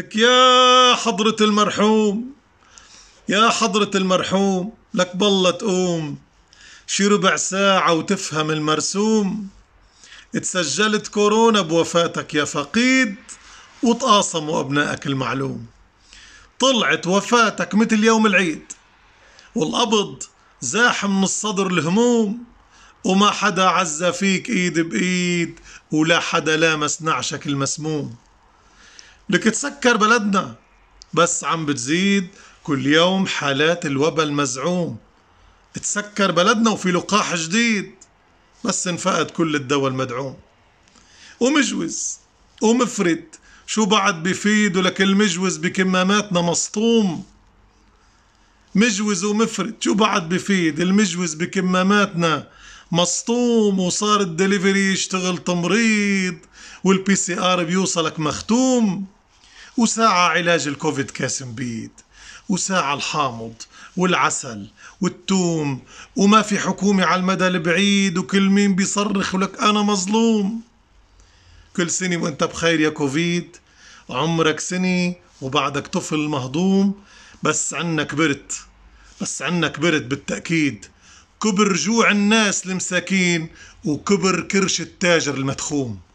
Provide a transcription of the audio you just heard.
لك يا حضرة المرحوم يا حضرة المرحوم لك بالله تقوم شي ربع ساعة وتفهم المرسوم اتسجلت كورونا بوفاتك يا فقيد وتقاسموا أبنائك المعلوم طلعت وفاتك مثل يوم العيد والقبض زاح من الصدر الهموم وما حدا عزى فيك ايد بايد ولا حدا لامس نعشك المسموم لك تسكر بلدنا بس عم بتزيد كل يوم حالات الوبا المزعوم تسكر بلدنا وفي لقاح جديد بس انفقد كل الدواء المدعوم ومجوز ومفرد شو بعد بفيد ولك المجوز بكماماتنا مسطوم مجوز ومفرد شو بعد بفيد المجوز بكماماتنا مسطوم وصار الدليفري يشتغل تمريض والبي سي ار بيوصلك مختوم وساعة علاج الكوفيد كاسم بيد وساعة الحامض والعسل والتوم وما في حكومة على المدى البعيد وكل مين بيصرخ لك أنا مظلوم كل سنة وانت بخير يا كوفيد عمرك سنة وبعدك طفل مهضوم بس عنا كبرت بس عنا كبرت بالتأكيد كبر جوع الناس المساكين وكبر كرش التاجر المدخوم